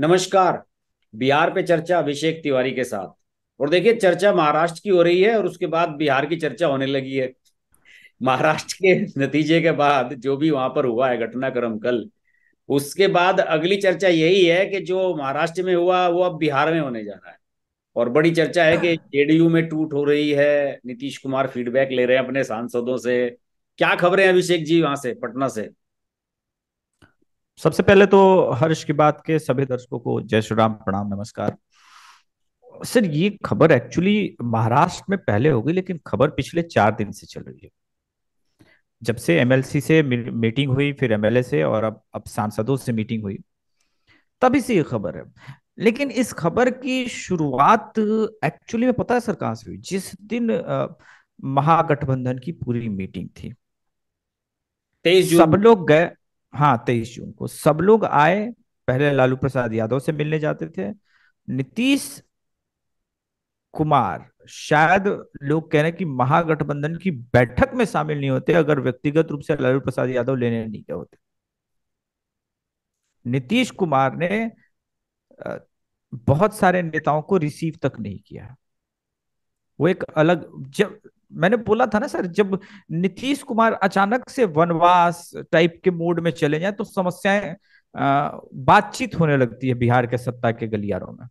नमस्कार बिहार पे चर्चा अभिषेक तिवारी के साथ और देखिए चर्चा महाराष्ट्र की हो रही है और उसके बाद बिहार की चर्चा होने लगी है महाराष्ट्र के नतीजे के बाद जो भी वहां पर हुआ है घटनाक्रम कल उसके बाद अगली चर्चा यही है कि जो महाराष्ट्र में हुआ वो अब बिहार में होने जा रहा है और बड़ी चर्चा है कि जेडीयू में टूट हो रही है नीतीश कुमार फीडबैक ले रहे हैं अपने सांसदों से क्या खबरें अभिषेक जी वहां से पटना से सबसे पहले तो हर्ष की बात के सभी दर्शकों को जय श्री राम प्रणाम नमस्कार सर ये खबर एक्चुअली महाराष्ट्र में पहले हो गई लेकिन खबर पिछले चार दिन से चल रही है जब से एमएलसी से मीटिंग हुई फिर एमएलए से और अब अब सांसदों से मीटिंग हुई तभी से ये खबर है लेकिन इस खबर की शुरुआत एक्चुअली में पता है सर कहां से हुई जिस दिन महागठबंधन की पूरी मीटिंग थी सब लोग गए हाँ तेईस जून को सब लोग आए पहले लालू प्रसाद यादव से मिलने जाते थे नीतीश कुमार शायद लोग कह रहे हैं कि महागठबंधन की बैठक में शामिल नहीं होते अगर व्यक्तिगत रूप से लालू प्रसाद यादव लेने नहीं गए होते नीतीश कुमार ने बहुत सारे नेताओं को रिसीव तक नहीं किया वो एक अलग जब मैंने बोला था ना सर जब नीतीश कुमार अचानक से वनवास टाइप के मोड में चले जाए तो समस्याएं बातचीत होने लगती है बिहार के सत्ता के गलियारों में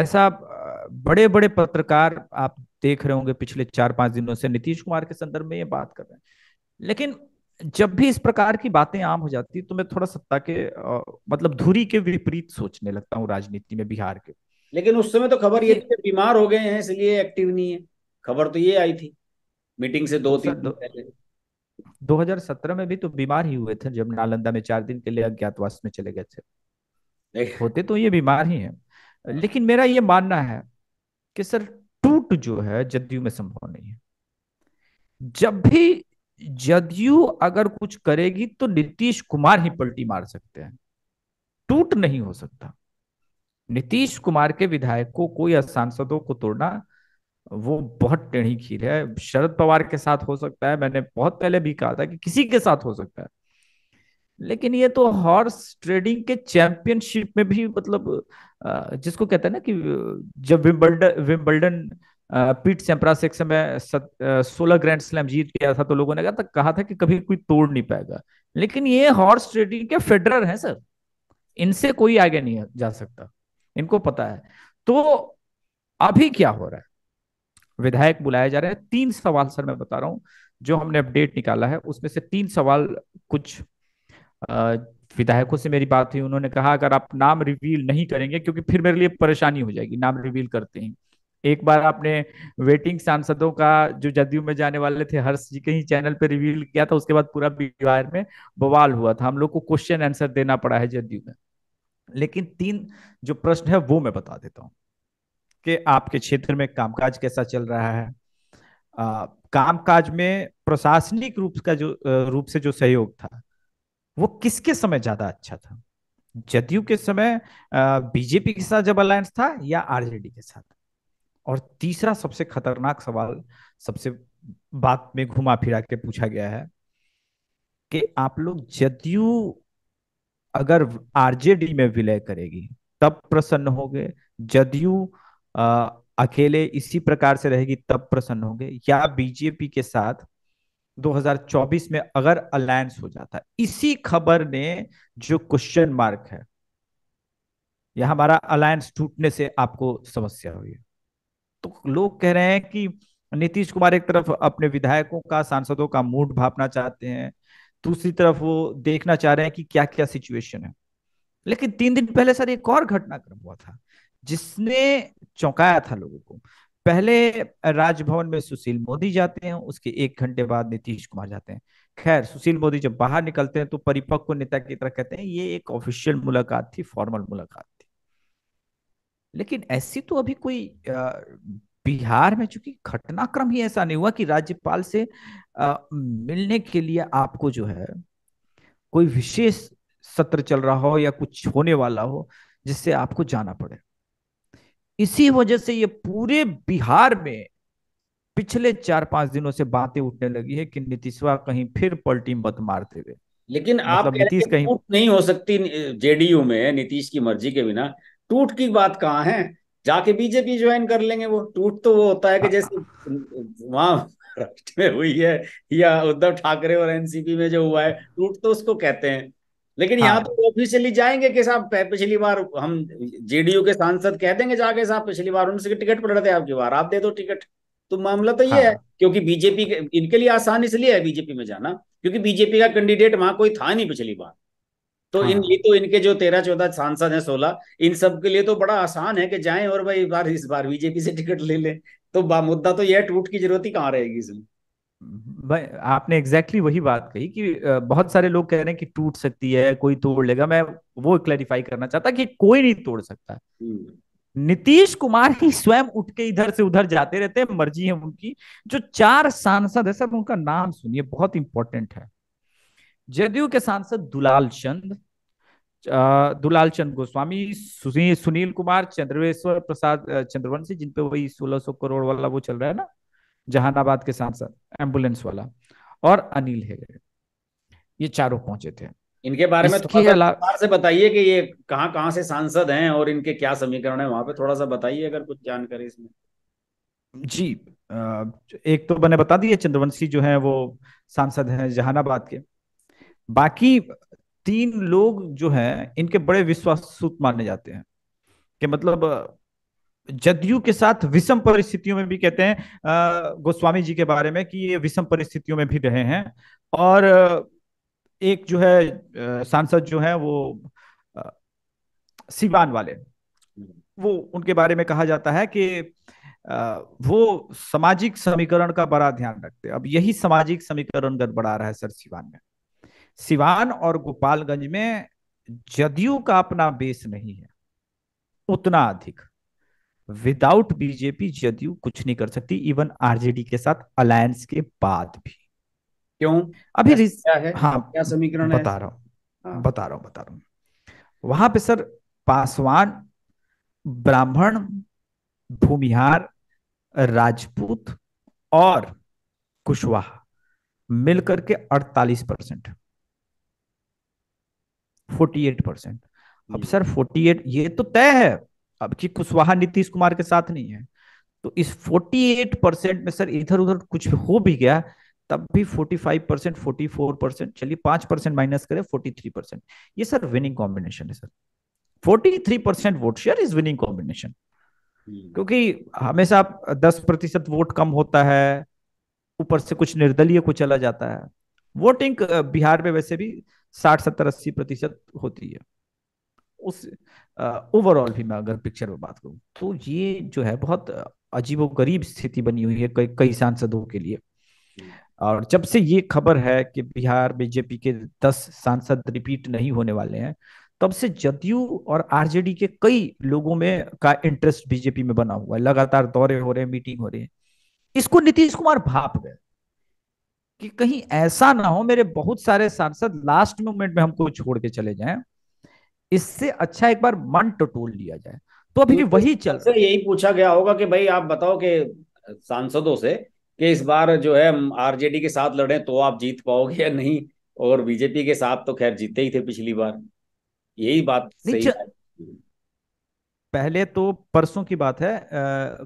ऐसा बड़े बड़े पत्रकार आप देख रहे होंगे पिछले चार पांच दिनों से नीतीश कुमार के संदर्भ में ये बात कर रहे हैं लेकिन जब भी इस प्रकार की बातें आम हो जाती तो मैं थोड़ा सत्ता के मतलब धुरी के विपरीत सोचने लगता हूँ राजनीति में बिहार के लेकिन उस समय तो खबर ये बीमार हो गए हैं इसलिए एक्टिव नहीं है खबर तो ये आई थी मीटिंग से दो तो तीन पहले 2017 में भी तो बीमार ही हुए थे जब नालंदा में चार दिन के लिए अज्ञातवास में चले गए थे होते तो ये बीमार ही हैं लेकिन मेरा ये मानना है कि सर टूट जो है जदयू में संभव नहीं है जब भी जदयू अगर कुछ करेगी तो नीतीश कुमार ही पलटी मार सकते हैं टूट नहीं हो सकता नीतीश कुमार के विधायकों को या सांसदों को तोड़ना वो बहुत टेढ़ी खीर है शरद पवार के साथ हो सकता है मैंने बहुत पहले भी कहा था कि किसी के साथ हो सकता है लेकिन ये तो हॉर्स ट्रेडिंग के चैंपियनशिप में भी मतलब जिसको कहते हैं ना कि जब विम्बल्डन विम्बल्डन पीट सेम्प्रास एक समय सोलह ग्रैंड स्लैम जीत गया था तो लोगों ने कहा था, कहा था कि कभी कोई तोड़ नहीं पाएगा लेकिन ये हॉर्स ट्रेडिंग के फेडरर हैं सर इनसे कोई आगे नहीं जा सकता इनको पता है तो अभी क्या हो रहा है विधायक बुलाए जा रहे हैं तीन सवाल सर मैं बता रहा हूँ जो हमने अपडेट निकाला है उसमें से तीन सवाल कुछ विधायकों से मेरी बात हुई उन्होंने कहा अगर आप नाम रिवील नहीं करेंगे क्योंकि फिर मेरे लिए परेशानी हो जाएगी नाम रिवील करते ही एक बार आपने वेटिंग सांसदों का जो जदयू में जाने वाले थे हर्ष जी के ही चैनल पर रिवील किया था उसके बाद पूरा बिहार में बवाल हुआ था हम लोग को क्वेश्चन आंसर देना पड़ा है जदयू में लेकिन तीन जो प्रश्न है वो मैं बता देता हूँ कि आपके क्षेत्र में कामकाज कैसा चल रहा है कामकाज में प्रशासनिक रूप का जो रूप से जो सहयोग था वो किसके समय ज्यादा अच्छा था जदयू के समय बीजेपी के साथ जब अलायंस था या आरजेडी के साथ और तीसरा सबसे खतरनाक सवाल सबसे बात में घुमा फिरा के पूछा गया है कि आप लोग जदयू अगर आरजेडी में विलय करेगी तब प्रसन्न होगे जदयू आ, अकेले इसी प्रकार से रहेगी तब प्रसन्न होंगे या बीजेपी के साथ 2024 में अगर अलायंस हो जाता इसी खबर ने जो क्वेश्चन मार्क है यह हमारा अलायंस टूटने से आपको समस्या हुई है तो लोग कह रहे हैं कि नीतीश कुमार एक तरफ अपने विधायकों का सांसदों का मूड भापना चाहते हैं दूसरी तरफ वो देखना चाह रहे हैं कि क्या क्या सिचुएशन है लेकिन तीन दिन पहले सर एक और घटनाक्रम हुआ था जिसने चौंकाया था लोगों को पहले राजभवन में सुशील मोदी जाते हैं उसके एक घंटे बाद नीतीश कुमार जाते हैं खैर सुशील मोदी जब बाहर निकलते हैं तो परिपक्व नेता की तरह कहते हैं ये एक ऑफिशियल मुलाकात थी फॉर्मल मुलाकात थी लेकिन ऐसी तो अभी कोई बिहार में चूंकि घटनाक्रम ही ऐसा नहीं हुआ कि राज्यपाल से आ, मिलने के लिए आपको जो है कोई विशेष सत्र चल रहा हो या कुछ होने वाला हो जिससे आपको जाना पड़े इसी वजह से ये पूरे बिहार में पिछले चार पांच दिनों से बातें उठने लगी है कि नीतीशवा कहीं फिर पलटी मत मारते हुए लेकिन मतलब आप नीतीश कहीं टूट नहीं हो सकती जेडीयू में नीतीश की मर्जी के बिना टूट की बात कहाँ है जाके बीजेपी ज्वाइन कर लेंगे वो टूट तो वो होता है कि जैसे वहां राष्ट्र में हुई है या उद्धव ठाकरे और एनसीपी में जो हुआ है टूट तो उसको कहते हैं लेकिन हाँ। यहाँ तो ऑफिशियली जाएंगे कि साहब पिछली बार हम जेडीयू के सांसद कह देंगे जाके साहब पिछली बार उनसे टिकट पड़ रहे थे आपकी बार आप दे दो टिकट तो मामला तो ये हाँ। है क्योंकि बीजेपी इनके लिए आसान इसलिए है बीजेपी में जाना क्योंकि बीजेपी का कैंडिडेट वहां कोई था नहीं पिछली बार तो हाँ। इन ये तो इनके जो तेरह चौदह सांसद हैं सोलह इन सब के लिए तो बड़ा आसान है कि जाएं और भाई बार इस बार बीजेपी से टिकट ले लें तो मुद्दा तो यह टूट की जरूरत ही कहाँ रहेगी इसमें आपने एग्जैक्टली exactly वही बात कही कि बहुत सारे लोग कह रहे हैं कि टूट सकती है कोई तोड़ लेगा मैं वो क्लैरिफाई करना चाहता कि कोई नहीं तोड़ सकता हम्म। नीतीश कुमार ही स्वयं उठ के इधर से उधर जाते रहते हैं मर्जी है उनकी जो चार सांसद है सर उनका नाम सुनिए बहुत इंपॉर्टेंट है जदयू के सांसद दुलाल चंद दुलाल चंद गोस्वामी सुनील कुमार चंद्रवेश्वर प्रसाद चंद्रवंशी जिनपे वही सोलह सौ करोड़ वाला वो चल रहा है ना जहानाबाद के सांसद एम्बुलेंस वाला और अनिल हेगड़े ये चारों पहुंचे थे इनके बारे में थोड़ा सा से बताइए कि ये कहां कहां से सांसद हैं और इनके क्या समीकरण है वहां पे थोड़ा सा बताइए अगर कुछ जानकारी इसमें जी एक तो मैंने बता दिया चंद्रवंशी जो है वो सांसद हैं जहानाबाद के बाकी तीन लोग जो हैं इनके बड़े विश्वास माने जाते हैं कि मतलब जदयू के साथ विषम परिस्थितियों में भी कहते हैं गोस्वामी जी के बारे में कि ये विषम परिस्थितियों में भी रहे हैं और एक जो है सांसद जो है वो सिवान वाले वो उनके बारे में कहा जाता है कि वो सामाजिक समीकरण का बड़ा ध्यान रखते अब यही सामाजिक समीकरण गड़बड़ा रहा है सर सिवान में सिवान और गोपालगंज में जदयू का अपना बेस नहीं है उतना अधिक विदाउट बीजेपी जदयू कुछ नहीं कर सकती इवन आरजेडी के साथ अलायंस के बाद भी क्यों अभी क्या है हाँ क्या समीकरण बता रहा हूँ हाँ। बता रहा हूँ बता रहा हूँ वहां पे सर पासवान ब्राह्मण भूमिहार राजपूत और कुशवाहा मिलकर के 48 परसेंट फोर्टी एट परसेंट अब सर 48 ये तो तय है अब जी कुशवाहा नीतीश कुमार के साथ नहीं है तो इस 48 परसेंट में सर इधर उधर कुछ हो भी गया तब भी 45 परसेंट फोर्टी परसेंट चलिए पांच परसेंट माइनस करें 43 परसेंट ये सर विनिंग कॉम्बिनेशन है sir 43 percent vote share is winning combination क्योंकि हमेशा दस प्रतिशत वोट कम होता है ऊपर से कुछ निर्दलीय को चला जाता है वोटिंग बिहार में वैसे भी साठ सत्तर अस्सी प्रतिशत होती है उस ओवरऑल भी मैं अगर पिक्चर में बात करूं तो ये जो है बहुत अजीब गरीब स्थिति बनी हुई है कई कई सांसदों के लिए और जब से ये खबर है कि बिहार बीजेपी के दस सांसद रिपीट नहीं होने वाले हैं तब से जदयू और आरजेडी के कई लोगों में का इंटरेस्ट बीजेपी में बना हुआ है लगातार दौरे हो रहे हैं मीटिंग हो रही है इसको नीतीश कुमार भाप गए कि कहीं ऐसा ना हो मेरे बहुत सारे सांसद लास्ट मोमेंट में हमको छोड़ के चले जाएं इससे अच्छा एक बार मन टटोल लिया जाए तो अभी भी तो वही चल रहा यही पूछा गया होगा कि भाई आप बताओ कि सांसदों से कि इस बार जो है आरजेडी के साथ लड़े तो आप जीत पाओगे या नहीं और बीजेपी के साथ तो खैर जीते ही थे पिछली बार यही बात सही पहले तो परसों की बात है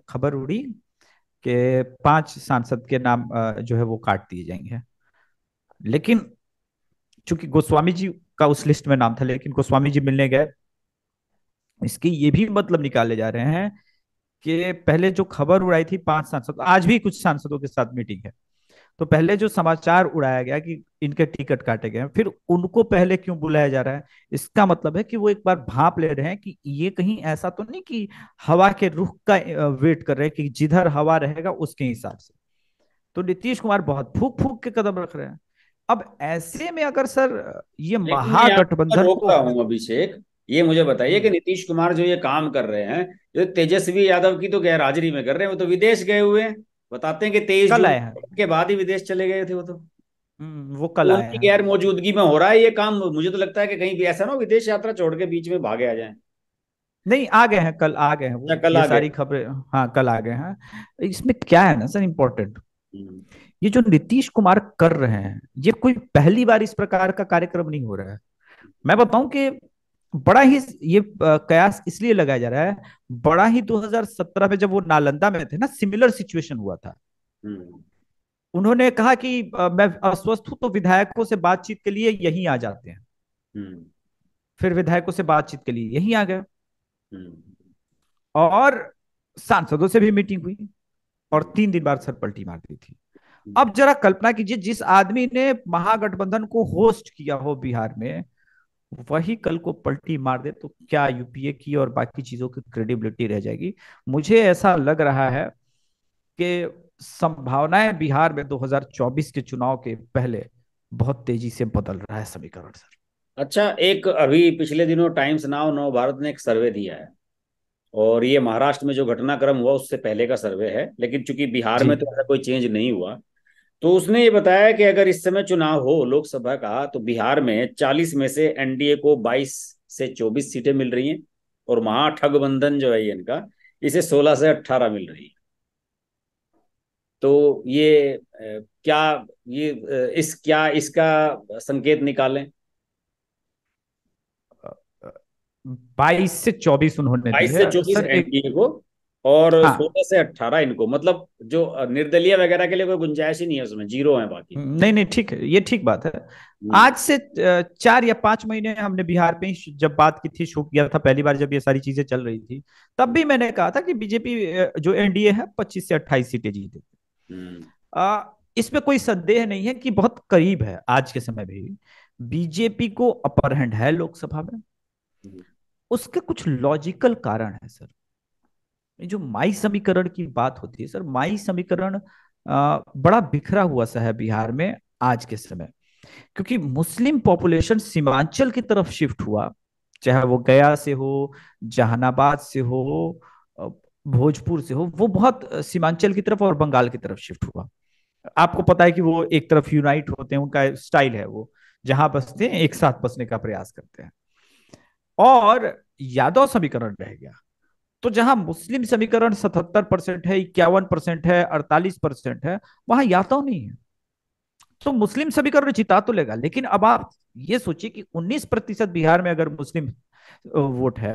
खबर उड़ी कि पांच सांसद के नाम जो है वो काट दिए जाएंगे लेकिन चूंकि गोस्वामी जी का उस लिस्ट में नाम था लेकिन गोस्वामी जी मिलने गए इसकी ये भी मतलब निकाले जा रहे हैं कि पहले जो खबर उड़ाई थी पांच सांसद आज भी कुछ सांसदों के साथ मीटिंग है तो पहले जो समाचार उड़ाया गया कि इनके टिकट काटे गए फिर उनको पहले क्यों बुलाया जा रहा है इसका मतलब है कि वो एक बार भाप ले रहे हैं कि ये कहीं ऐसा तो नहीं कि हवा के रुख का वेट कर रहे हैं कि जिधर हवा रहेगा उसके हिसाब से तो नीतीश कुमार बहुत फूक फूक के कदम रख रहे हैं अब ऐसे में अगर सर ये महागठबंधन रोकता हूँ अभिषेक ये मुझे बताइए कि नीतीश कुमार जो ये काम कर रहे हैं जो तेजस्वी यादव की तो गैर हाजिरी में कर रहे हैं वो तो विदेश गए हुए हैं बताते हैं कि तेईस कल आए के बाद ही विदेश चले गए थे वो तो हम्म, वो कल तो आए गैर मौजूदगी में हो रहा है ये काम मुझे तो लगता है कि कहीं भी ऐसा ना विदेश यात्रा छोड़ के बीच में भागे आ जाए नहीं आ गए हैं कल आ गए हैं अच्छा, कल आ सारी खबरें हाँ कल आ गए हैं इसमें क्या है ना सर इम्पोर्टेंट ये जो नीतीश कुमार कर रहे हैं ये कोई पहली बार इस प्रकार का कार्यक्रम नहीं हो रहा है मैं बताऊं कि बड़ा ही ये कयास इसलिए लगाया जा रहा है बड़ा ही 2017 में जब वो नालंदा में थे ना सिमिलर सिचुएशन हुआ था हम्म। उन्होंने कहा कि मैं अस्वस्थ हूं तो विधायकों से बातचीत के लिए यहीं आ जाते हैं हम्म। फिर विधायकों से बातचीत के लिए यहीं आ गए हम्म। और सांसदों से भी मीटिंग हुई और तीन दिन बाद सर पलटी मार दी थी अब जरा कल्पना कीजिए जिस आदमी ने महागठबंधन को होस्ट किया हो बिहार में वही कल को पलटी मार दे तो क्या यूपीए की और बाकी चीजों की क्रेडिबिलिटी रह जाएगी मुझे ऐसा लग रहा है कि संभावनाएं बिहार में 2024 के चुनाव के पहले बहुत तेजी से बदल रहा है समीकरण सर अच्छा एक अभी पिछले दिनों टाइम्स नाव नव भारत ने एक सर्वे दिया है और ये महाराष्ट्र में जो घटनाक्रम हुआ उससे पहले का सर्वे है लेकिन चूंकि बिहार में तो ऐसा कोई चेंज नहीं हुआ तो उसने ये बताया कि अगर इस समय चुनाव हो लोकसभा का तो बिहार में 40 में से एनडीए को 22 से 24 सीटें मिल रही हैं और महाठगबंधन जो है इनका इसे 16 से 18 मिल रही है तो ये क्या ये इस क्या इसका संकेत निकालें बाईस से चौबीस उन्होंने बाईस से चौबीस एनडीए को और हाँ। सोलह से अट्ठारह इनको मतलब जो निर्दलीय वगैरह के लिए कोई गुंजाइश ही नहीं है उसमें जीरो है बाकी हम्म, नहीं नहीं ठीक है ये ठीक बात है हम्म। आज से चार या पांच महीने हमने बिहार में जब बात की थी शो किया था पहली बार जब ये सारी चीजें चल रही थी तब भी मैंने कहा था कि बीजेपी जो एनडीए है पच्चीस से अट्ठाईस सीटें जीतेगी हम्म। इसमें कोई संदेह नहीं है कि बहुत करीब है आज के समय भी बीजेपी को अपर हैंड है लोकसभा में उसके कुछ लॉजिकल कारण है सर जो माई समीकरण की बात होती है सर माई समीकरण बड़ा बिखरा हुआ सा है बिहार में आज के समय क्योंकि मुस्लिम पॉपुलेशन सीमांचल की तरफ शिफ्ट हुआ चाहे वो गया से हो जहानाबाद से हो भोजपुर से हो वो बहुत सीमांचल की तरफ और बंगाल की तरफ शिफ्ट हुआ आपको पता है कि वो एक तरफ यूनाइट होते हैं उनका स्टाइल है वो जहां बसते हैं एक साथ बसने का प्रयास करते हैं और यादव समीकरण रह गया तो जहां मुस्लिम समीकरण सतहत्तर परसेंट है इक्यावन परसेंट है अड़तालीस परसेंट है वहां या तो नहीं है तो मुस्लिम समीकरण जिता तो लेगा लेकिन अब आप ये सोचिए कि 19 प्रतिशत बिहार में अगर मुस्लिम वोट है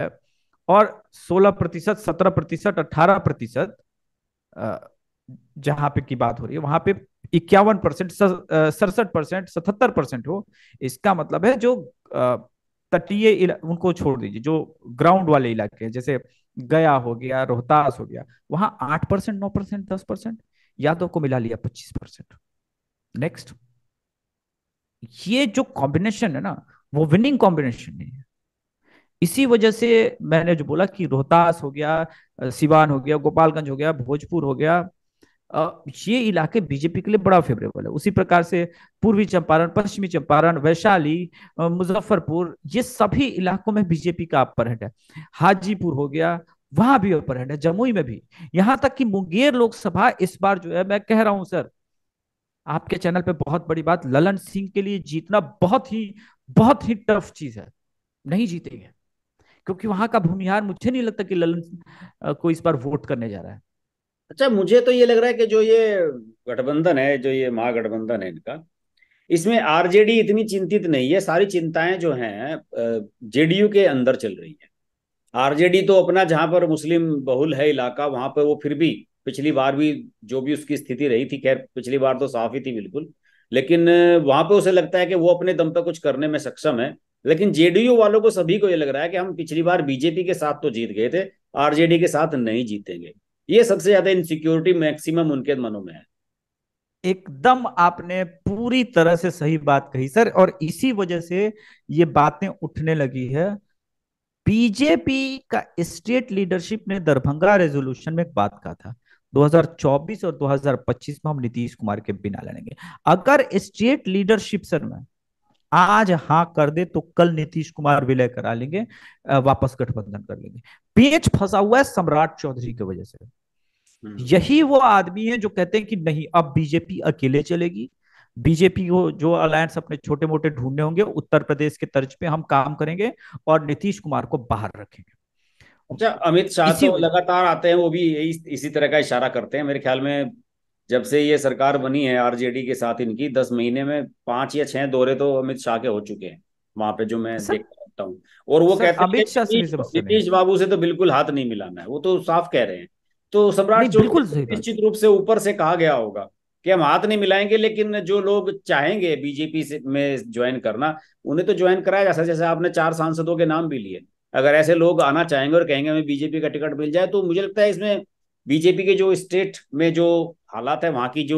और 16 प्रतिशत सत्रह प्रतिशत अठारह प्रतिशत जहां पे की बात हो रही है वहां पे इक्यावन परसेंट सड़सठ परसेंट सतहत्तर परसेंट हो इसका मतलब है जो तटीय उनको छोड़ दीजिए जो ग्राउंड वाले इलाके हैं जैसे गया हो गया रोहतास हो गया वहां आठ परसेंट नौ परसेंट दस परसेंट यादव तो को मिला लिया पच्चीस परसेंट नेक्स्ट ये जो कॉम्बिनेशन है ना वो विनिंग कॉम्बिनेशन नहीं है इसी वजह से मैंने जो बोला कि रोहतास हो गया सिवान हो गया गोपालगंज हो गया भोजपुर हो गया ये इलाके बीजेपी के लिए बड़ा फेवरेबल है उसी प्रकार से पूर्वी चंपारण पश्चिमी चंपारण वैशाली मुजफ्फरपुर ये सभी इलाकों में बीजेपी का अपर है हाजीपुर हो गया वहां भी अपर है जमुई में भी यहाँ तक कि मुंगेर लोकसभा इस बार जो है मैं कह रहा हूं सर आपके चैनल पे बहुत बड़ी बात ललन सिंह के लिए जीतना बहुत ही बहुत ही टफ चीज है नहीं जीतेंगे क्योंकि वहां का भूमिहार मुझे नहीं लगता कि ललन को इस बार वोट करने जा रहा है अच्छा मुझे तो ये लग रहा है कि जो ये गठबंधन है जो ये महागठबंधन है इनका इसमें आरजेडी इतनी चिंतित नहीं है सारी चिंताएं जो हैं जेडीयू के अंदर चल रही है आरजेडी तो अपना जहां पर मुस्लिम बहुल है इलाका वहां पर वो फिर भी पिछली बार भी जो भी उसकी स्थिति रही थी खैर पिछली बार तो साफ ही थी बिल्कुल लेकिन वहां पे उसे लगता है कि वो अपने दम पर कुछ करने में सक्षम है लेकिन जेडीयू वालों को सभी को ये लग रहा है कि हम पिछली बार बीजेपी के साथ तो जीत गए थे आरजेडी के साथ नहीं जीतेंगे ये सबसे ज्यादा इनसिक्योरिटी मैक्सिमम उनके मनों में है एकदम आपने पूरी तरह से सही बात कही सर और इसी वजह से ये बातें उठने लगी है बीजेपी का स्टेट लीडरशिप ने दरभंगा रेजोल्यूशन में एक बात कहा था 2024 और 2025 में हम नीतीश कुमार के बिना लड़ेंगे अगर स्टेट लीडरशिप सर में आज हाँ कर दे तो कल नीतीश कुमार विलय करा लेंगे वापस गठबंधन कर लेंगे पेच फंसा हुआ है सम्राट चौधरी की वजह से हम्म। यही वो आदमी है जो कहते हैं कि नहीं अब बीजेपी अकेले चलेगी बीजेपी को जो अलायंस अपने छोटे मोटे ढूंढने होंगे उत्तर प्रदेश के तर्ज पे हम काम करेंगे और नीतीश कुमार को बाहर रखेंगे अच्छा अमित शाह तो लगातार आते हैं वो भी इस, इसी तरह का इशारा करते हैं मेरे ख्याल में जब से ये सरकार बनी है आरजेडी के साथ इनकी दस महीने में पांच या छह दौरे तो अमित शाह के हो चुके हैं वहां पे जो मैं देख सकता हूँ और वो कहते हैं नीतीश बाबू से तो बिल्कुल हाथ नहीं मिलाना है वो तो साफ कह रहे हैं तो सम्राट जो निश्चित रूप से ऊपर से कहा गया होगा कि हम हाथ नहीं मिलाएंगे लेकिन जो लोग चाहेंगे बीजेपी से में ज्वाइन करना उन्हें तो ज्वाइन कराया जा सकता है जैसे आपने चार सांसदों के नाम भी लिए अगर ऐसे लोग आना चाहेंगे और कहेंगे हमें बीजेपी का टिकट मिल जाए तो मुझे लगता है इसमें बीजेपी के जो स्टेट में जो हालात है वहां की जो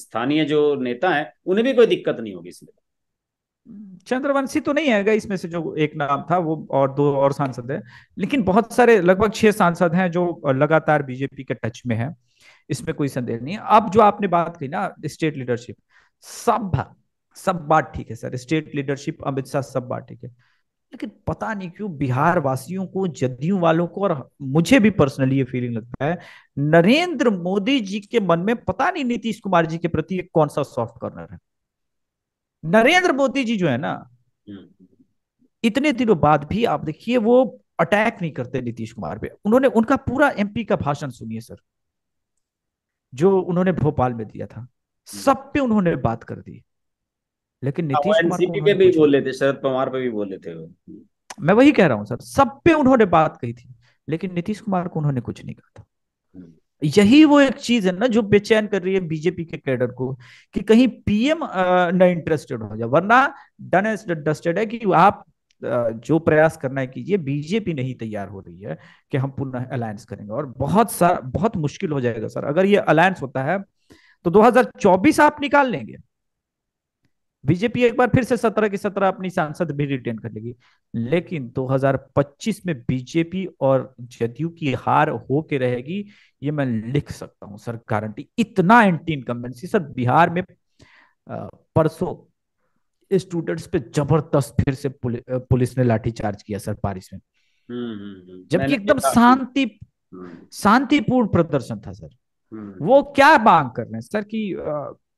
स्थानीय जो नेता है उन्हें भी कोई दिक्कत नहीं होगी इसमें चंद्रवंशी तो नहीं आएगा इसमें से जो एक नाम था वो और दो और सांसद है लेकिन बहुत सारे लगभग छह सांसद हैं जो लगातार बीजेपी के टच में हैं इसमें कोई संदेह नहीं है अब जो आपने बात कही ना स्टेट लीडरशिप सब सब बात ठीक है sir state leadership Amit Shah सब बात ठीक है लेकिन पता नहीं क्यों बिहार वासियों को जदयू वालों को और मुझे भी पर्सनली ये फीलिंग लगता है नरेंद्र मोदी जी के मन में पता नहीं नीतीश कुमार जी के प्रति एक कौन सा सॉफ्ट कॉर्नर है नरेंद्र मोदी जी जो है ना हम्म। इतने दिनों बाद भी आप देखिए वो अटैक नहीं करते नीतीश कुमार पे उन्होंने उनका पूरा एमपी का भाषण सुनिए सर जो उन्होंने भोपाल में दिया था हम्म। सब पे उन्होंने बात कर दी लेकिन हाँ, नीतीश कुमार पे भी बोले थे शरद पवार पे भी बोले थे वो मैं वही कह रहा हूँ सर सब पे उन्होंने बात कही थी लेकिन नीतीश कुमार को उन्होंने कुछ नहीं कहा था हम्म। यही वो एक चीज है ना जो बेचैन कर रही है बीजेपी के कैडर को कि कहीं पीएम न इंटरेस्टेड हो जाए वरना डन डस्टेड है कि आप जो प्रयास करना है कीजिए बीजेपी नहीं तैयार हो रही है कि हम पुनः अलायंस करेंगे और बहुत सा बहुत मुश्किल हो जाएगा सर अगर ये अलायंस होता है तो 2024 आप निकाल लेंगे बीजेपी एक बार फिर से सत्रह की सत्रह अपनी सांसद भी रिटेन कर लेगी लेकिन 2025 में बीजेपी और जदयू की हार हो के रहेगी ये मैं लिख सकता हूं सर गारंटी इतना एंटी इनकम्बेंसी सर बिहार में परसों स्टूडेंट्स पे जबरदस्त फिर से पुलि, पुलिस ने लाठीचार्ज किया सर पारिस में हम्म, हम्म, हम्म। जबकि एकदम शांति शांतिपूर्ण प्रदर्शन था सर वो क्या मांग कर रहे हैं सर कि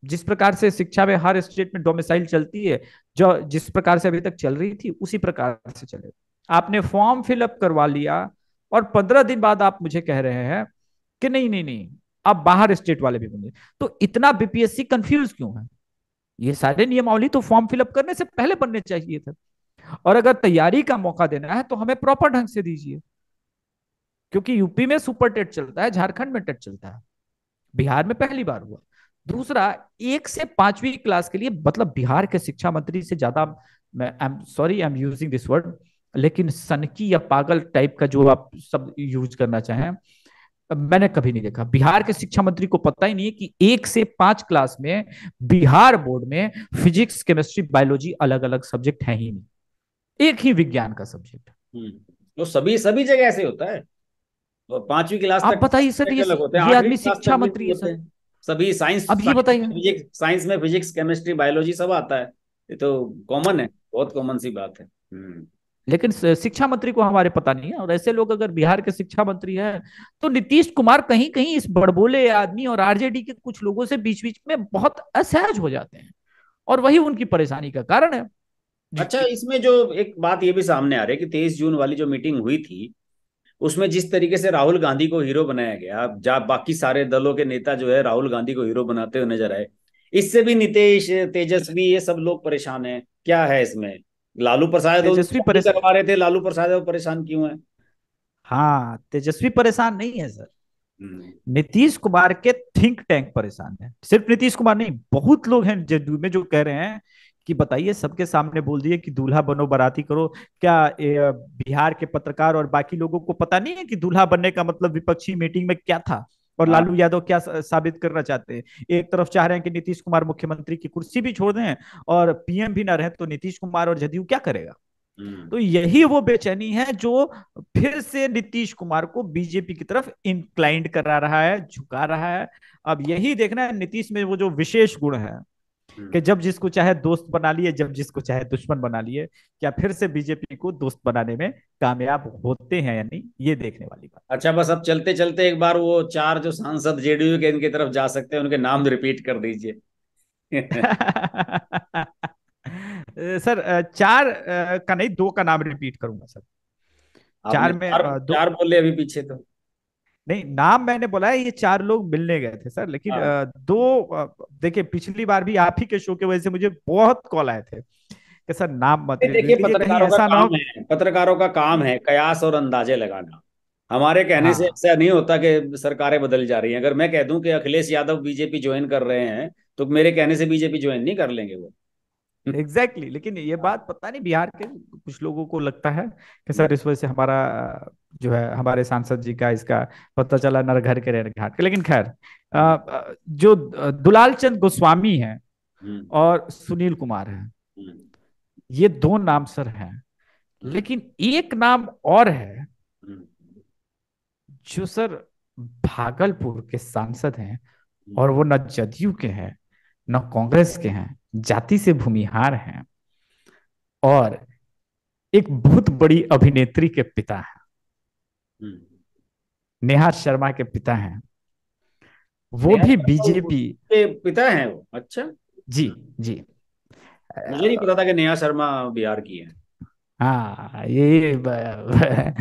जिस प्रकार से शिक्षा में हर स्टेट में डोमिसाइल चलती है जो जिस प्रकार से अभी तक चल रही थी उसी प्रकार से चले आपने फॉर्म फिलअप करवा लिया और पंद्रह दिन बाद आप मुझे कह रहे हैं कि नहीं नहीं नहीं आप बाहर स्टेट वाले भी बनेंगे तो इतना बीपीएससी कंफ्यूज क्यों है ये सारे नियमावली तो फॉर्म फिलअप करने से पहले बनने चाहिए थे और अगर तैयारी का मौका देना है तो हमें प्रॉपर ढंग से दीजिए क्योंकि यूपी में सुपर टेट चलता है झारखंड में टेट चलता है बिहार में पहली बार हुआ दूसरा एक से पांचवी क्लास के लिए मतलब बिहार के शिक्षा मंत्री से ज्यादा मैं I am sorry I am using this word लेकिन सनकी या पागल टाइप का जो आप सब यूज करना चाहें मैंने कभी नहीं देखा बिहार के शिक्षा मंत्री को पता ही नहीं है कि एक से पांच क्लास में बिहार बोर्ड में फिजिक्स केमिस्ट्री बायोलॉजी अलग अलग सब्जेक्ट है ही नहीं एक ही विज्ञान का सब्जेक्ट हम्म, तो सभी सभी जगह ऐसे होता है तो पांचवी क्लास आप बताइए सर ये, ये आदमी शिक्षा मंत्री है सर सभी साइंस अब ये बताइए फिजिक्स साइंस में फिजिक्स केमिस्ट्री बायोलॉजी सब आता है ये तो कॉमन है बहुत कॉमन सी बात है हम्म। लेकिन शिक्षा मंत्री को हमारे पता नहीं है और ऐसे लोग अगर बिहार के शिक्षा मंत्री हैं तो नीतीश कुमार कहीं कहीं इस बड़बोले आदमी और आरजेडी के कुछ लोगों से बीच बीच में बहुत असहज हो जाते हैं और वही उनकी परेशानी का कारण है अच्छा इसमें जो एक बात ये भी सामने आ रही है कि तेईस जून वाली जो मीटिंग हुई थी उसमें जिस तरीके से राहुल गांधी को हीरो बनाया गया जा बाकी सारे दलों के नेता जो है राहुल गांधी को हीरो बनाते हुए नजर आए इससे भी नीतीश तेजस्वी ये सब लोग परेशान है क्या है इसमें लालू प्रसाद करवा रहे थे लालू प्रसाद परेशान क्यों है हाँ तेजस्वी परेशान नहीं है सर हम्म। नीतीश कुमार के थिंक टैंक परेशान है सिर्फ नीतीश कुमार नहीं बहुत लोग हैं जदयू में जो कह रहे हैं कि बताइए सबके सामने बोल दिए कि दूल्हा बनो बाराती करो क्या बिहार के पत्रकार और बाकी लोगों को पता नहीं है कि दूल्हा बनने का मतलब विपक्षी मीटिंग में क्या था और लालू हाँ। यादव क्या साबित करना चाहते हैं एक तरफ चाह रहे हैं कि नीतीश कुमार मुख्यमंत्री की कुर्सी भी छोड़ दें और पीएम भी ना रहे तो नीतीश कुमार और जदयू क्या करेगा हम्म। तो यही वो बेचैनी है जो फिर से नीतीश कुमार को बीजेपी की तरफ इंक्लाइंड करा रहा है झुका रहा है अब यही देखना है नीतीश में वो जो विशेष गुण है हम्म। कि जब जिसको चाहे दोस्त बना लिए जब जिसको चाहे दुश्मन बना लिए क्या फिर से बीजेपी को दोस्त बनाने में कामयाब होते हैं यानी ये देखने वाली बात अच्छा बस अब चलते चलते एक बार वो चार जो सांसद जेडीयू के इनकी तरफ जा सकते हैं उनके नाम रिपीट कर दीजिए सर चार का नहीं दो का नाम रिपीट करूंगा सर चार में चार बोले अभी पीछे तो नहीं नाम मैंने बोला है ये चार लोग मिलने गए थे सर लेकिन आ, हाँ। दो देखिए पिछली बार भी आप ही के शो के वजह से मुझे बहुत कॉल आए थे कि सर नाम मत देखिए पत्रकारों का काम है पत्रकारों का काम है कयास और अंदाजे लगाना हमारे कहने से हाँ। ऐसा नहीं होता कि सरकारें बदल जा रही हैं अगर मैं कह दूं कि अखिलेश यादव बीजेपी ज्वाइन कर रहे हैं तो मेरे कहने से बीजेपी ज्वाइन नहीं कर लेंगे वो एग्जैक्टली exactly. लेकिन ये बात पता नहीं बिहार के कुछ लोगों को लगता है कि सर इस वजह से हमारा जो है हमारे सांसद जी का इसका पता चला नर घर के रेर घाट के लेकिन खैर हम्म। जो दुलाल चंद गोस्वामी है हम्म। और सुनील कुमार है हम्म। ये दो नाम सर हैं लेकिन एक नाम और है जो सर भागलपुर के सांसद हैं और वो न जदयू के हैं न कांग्रेस के हैं जाति से भूमिहार हैं और एक बहुत बड़ी अभिनेत्री के पिता हैं हम्म। नेहा शर्मा के पिता हैं वो भी बीजेपी के पिता हैं वो अच्छा जी जी मुझे नहीं पता था कि नेहा शर्मा बिहार की है हाँ ये तो,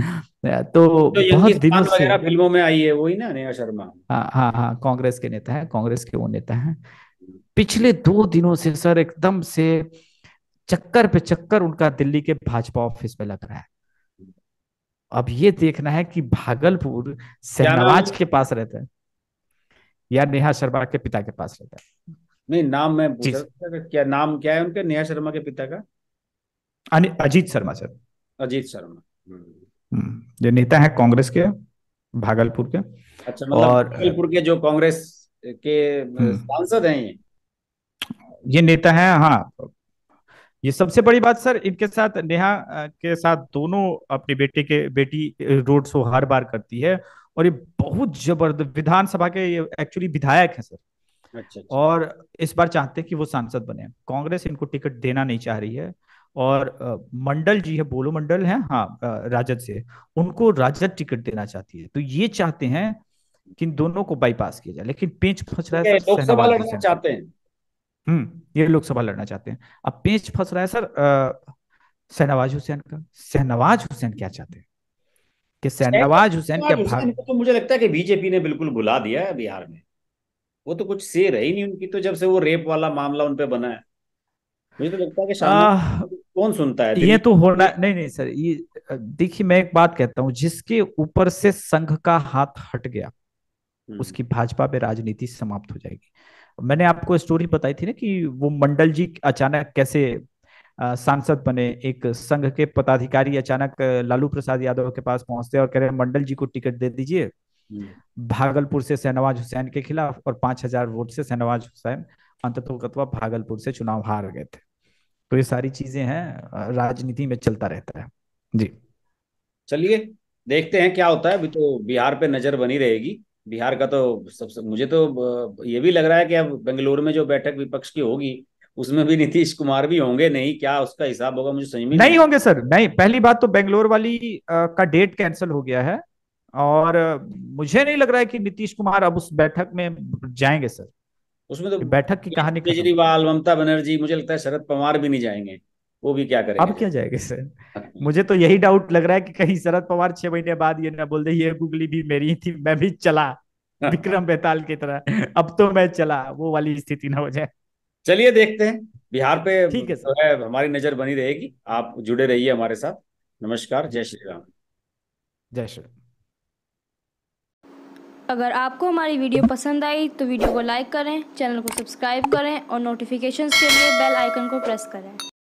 तो बहुत दिनों से फिल्मों में आई है वही ना नेहा शर्मा हाँ हाँ हाँ कांग्रेस के नेता है कांग्रेस के वो नेता है पिछले दो दिनों से सर एकदम से चक्कर पे चक्कर उनका दिल्ली के भाजपा ऑफिस में लग रहा है अब ये देखना है कि भागलपुर शहनवाज के पास रहता है या नेहा शर्मा के पिता के पास रहता है नहीं नाम मैं क्या नाम क्या है उनके नेहा शर्मा के पिता का अजीत शर्मा सर अजीत शर्मा हम्म। हम्म, जो नेता है कांग्रेस के भागलपुर के अच्छा मतलब और भागलपुर के जो कांग्रेस के हम्म। सांसद हैं ये ये नेता है हाँ ये सबसे बड़ी बात सर इनके साथ नेहा के साथ दोनों अपनी बेटे के बेटी रोड शो हर बार करती है और ये बहुत जबरदस्त विधानसभा के ये एक्चुअली विधायक है सर अच्छा, अच्छा। और इस बार चाहते हैं कि वो सांसद बने कांग्रेस इनको टिकट देना नहीं चाह रही है और मंडल जी है बोलो मंडल है हाँ राजद से उनको राजद टिकट देना चाहती है तो ये चाहते हैं कि दोनों को बाईपास किया जाए लेकिन पेंच फंस रहा है लोकसभा लड़ना चाहते हैं हम्म ये लोकसभा लड़ना चाहते हैं अब पेच फंस रहा है सर शहनवाज हुसैन का शहनवाज हुसैन क्या चाहते हैं कि शहनवाज हुसैन के भाग तो मुझे लगता है कि बीजेपी ने बिल्कुल भुला दिया है बिहार में वो तो कुछ से रही नहीं उनकी तो जब से वो रेप वाला मामला उन पे बना है मुझे तो लगता है कि आ, कौन सुनता है ये तो होना नहीं नहीं सर ये देखिए मैं एक बात कहता हूँ जिसके ऊपर से संघ का हाथ हट गया हम्म। उसकी भाजपा पे राजनीति समाप्त हो जाएगी मैंने आपको स्टोरी बताई थी ना कि वो मंडल जी अचानक कैसे सांसद बने एक संघ के पदाधिकारी अचानक लालू प्रसाद यादव के पास पहुंचते और कह रहे मंडल जी को टिकट दे दीजिए हम्म। भागलपुर से शहनवाज हुसैन के खिलाफ और पांच हजार वोट से शहनवाज हुसैन अंततोगतवा भागलपुर से चुनाव हार गए थे तो ये सारी चीजें हैं राजनीति में चलता रहता है जी चलिए देखते हैं क्या होता है अभी तो बिहार पे नजर बनी रहेगी बिहार का तो सबसे मुझे तो ये भी लग रहा है कि अब बेंगलोर में जो बैठक विपक्ष की होगी उसमें भी नीतीश कुमार भी होंगे नहीं क्या उसका हिसाब होगा मुझे समझ में नहीं, नहीं होंगे सर नहीं पहली बात तो बेंगलोर वाली का डेट कैंसिल हो गया है और मुझे नहीं लग रहा है कि नीतीश कुमार अब उस बैठक में जाएंगे सर उसमें तो बैठक की कहानी केजरीवाल ममता बनर्जी मुझे लगता है शरद पवार भी नहीं जाएंगे वो भी क्या करेंगे अब क्या जाएगा सर मुझे तो यही डाउट लग रहा है कि कहीं शरद पवार छह महीने बाद ये ना बोल दे ये गुगली भी मेरी थी मैं भी चला हाँ। विक्रम बेताल की तरह अब तो मैं चला वो वाली स्थिति ना हो जाए चलिए देखते हैं बिहार पे ठीक है सर हमारी नजर बनी रहेगी आप जुड़े रहिए हमारे साथ नमस्कार जय श्री राम जय श्री अगर आपको हमारी वीडियो पसंद आई तो वीडियो को लाइक करें चैनल को सब्सक्राइब करें और नोटिफिकेशन के लिए बेल आइकन को प्रेस करें